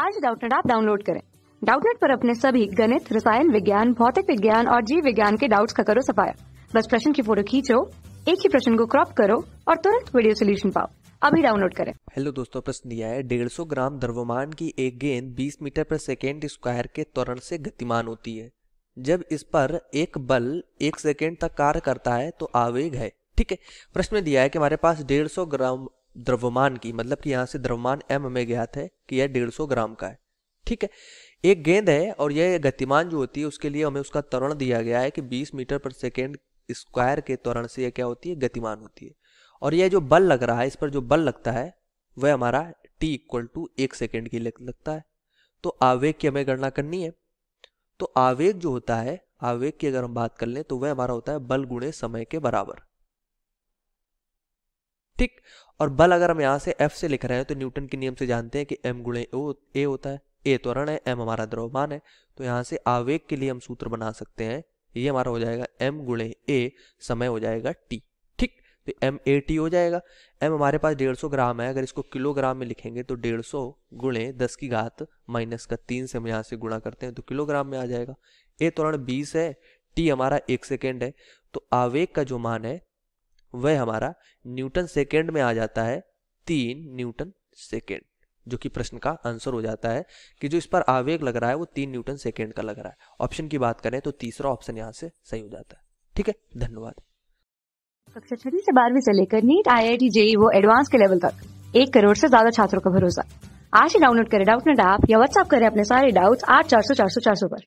आज डाउटनेट आप डाउनलोड करें डाउटनेट पर अपने सभी गणित रसायन विज्ञान भौतिक विज्ञान और जीव विज्ञान के डाउट्स का करो सफाया बस प्रश्न की फोटो खींचो एक ही प्रश्न को क्रॉप करो और तुरंत वीडियो सोल्यूशन पाओ अभी डाउनलोड करें हेलो दोस्तों प्रश्न दिया है 150 ग्राम द्रव्यमान की एक गेंद 20 मीटर पर सेकेंड स्क्वायर के त्वरण से गतिमान होती है जब इस पर एक बल एक सेकेंड तक कार्य करता है तो आवेग है ठीक है प्रश्न में दिया है कि हमारे पास 150 ग्राम द्रव्यमान की मतलब कि यहाँ से द्रव्यमान एम हमें ज्ञात है कि यह डेढ़ सौ ग्राम का है ठीक है एक गेंद है और यह गतिमान जो होती है उसके लिए हमें उसका त्वरण दिया गया है कि 20 मीटर पर सेकेंड स्क्वायर के त्वरण से यह क्या होती है गतिमान होती है और यह जो बल लग रहा है इस पर जो बल लगता है वह हमारा टी इक्वल टू एक सेकेंड की लगता है तो आवेग की हमें गणना करनी है तो आवेग जो होता है आवेग की अगर हम बात कर लें तो वह हमारा होता है बल गुणे समय के बराबर ठीक और बल अगर हम यहाँ से एफ से लिख रहे हैं तो न्यूटन के नियम से जानते हैं कि एम गुणे ए होता है ए त्वरण तो है एम हमारा द्रव्यमान है तो यहाँ से आवेग के लिए हम सूत्र बना सकते हैं ये हमारा हो जाएगा एम गुणे ए समय हो जाएगा टी ठीक तो एम ए टी हो जाएगा एम हमारे पास डेढ़ सौ ग्राम है अगर इसको किलोग्राम में लिखेंगे तो डेढ़ सौ गुणे दस की घात माइनस का तीन से हम यहाँ से गुणा करते हैं तो किलोग्राम में आ जाएगा ए त्वरण तो बीस है टी हमारा एक सेकेंड है तो आवेग का जो मान है वह हमारा न्यूटन सेकेंड में आ जाता है तीन न्यूटन सेकेंड जो कि प्रश्न का आंसर हो जाता है कि जो इस पर आवेग लग रहा है वो तीन न्यूटन सेकेंड का लग रहा है ऑप्शन की बात करें तो तीसरा ऑप्शन यहाँ से सही हो जाता है ठीक है धन्यवाद कक्षा छठी से बारहवीं से लेकर NEET I I T JEE वो एडवांस के लेवल तक एक करोड़ से ज्यादा छात्रों का भरोसा आज ही डाउनलोड करें डाउट नेट ऐप या व्हाट्सअप करें अपने सारे डाउट्स आठ चार सौ चार सौ चार सौ पर